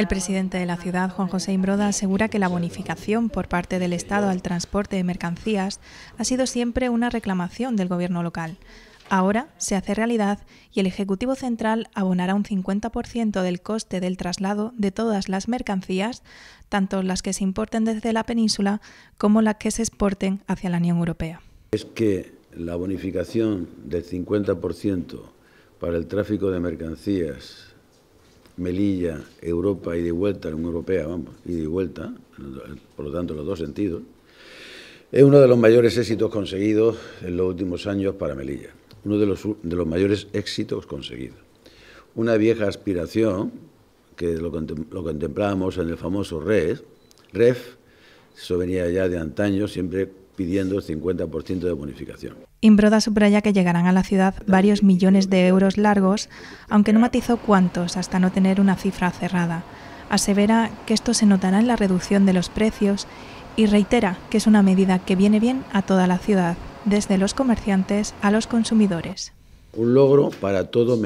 El presidente de la ciudad, Juan José Imbroda, asegura que la bonificación por parte del Estado al transporte de mercancías ha sido siempre una reclamación del gobierno local. Ahora se hace realidad y el Ejecutivo Central abonará un 50% del coste del traslado de todas las mercancías, tanto las que se importen desde la península como las que se exporten hacia la Unión Europea. Es que la bonificación del 50% para el tráfico de mercancías Melilla, Europa y de vuelta, la Unión Europea, vamos, y de vuelta, por lo tanto, en los dos sentidos, es uno de los mayores éxitos conseguidos en los últimos años para Melilla, uno de los, de los mayores éxitos conseguidos. Una vieja aspiración que lo, lo contemplábamos en el famoso REF, REF, eso venía ya de antaño, siempre pidiendo el 50% de bonificación. Imbroda subraya que llegarán a la ciudad varios millones de euros largos, aunque no matizó cuántos hasta no tener una cifra cerrada. Asevera que esto se notará en la reducción de los precios y reitera que es una medida que viene bien a toda la ciudad, desde los comerciantes a los consumidores. Un logro para toda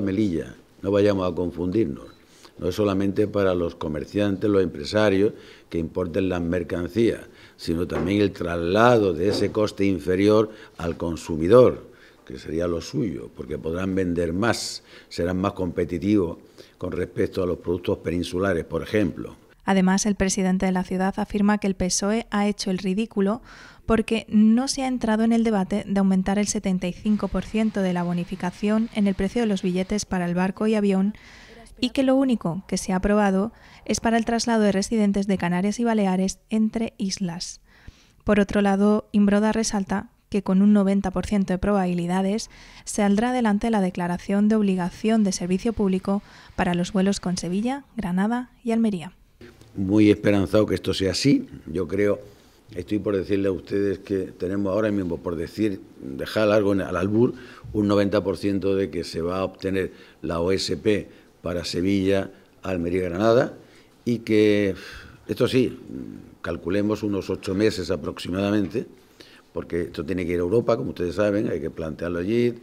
Melilla, no vayamos a confundirnos no es solamente para los comerciantes, los empresarios que importen las mercancías, sino también el traslado de ese coste inferior al consumidor, que sería lo suyo, porque podrán vender más, serán más competitivos con respecto a los productos peninsulares, por ejemplo. Además, el presidente de la ciudad afirma que el PSOE ha hecho el ridículo porque no se ha entrado en el debate de aumentar el 75% de la bonificación en el precio de los billetes para el barco y avión y que lo único que se ha aprobado es para el traslado de residentes de Canarias y Baleares entre islas. Por otro lado, Imbroda resalta que con un 90% de probabilidades saldrá adelante la declaración de obligación de servicio público para los vuelos con Sevilla, Granada y Almería. Muy esperanzado que esto sea así. Yo creo, estoy por decirle a ustedes que tenemos ahora mismo, por decir, dejar algo al albur, un 90% de que se va a obtener la OSP para Sevilla, Almería y Granada, y que, esto sí, calculemos unos ocho meses aproximadamente, porque esto tiene que ir a Europa, como ustedes saben, hay que plantearlo allí,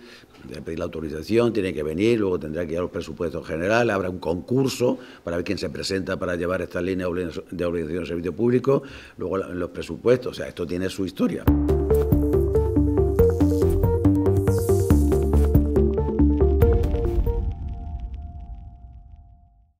pedir la autorización, tiene que venir, luego tendrá que ir a los presupuestos generales, habrá un concurso para ver quién se presenta para llevar esta línea de obligación de servicio público, luego los presupuestos, o sea, esto tiene su historia.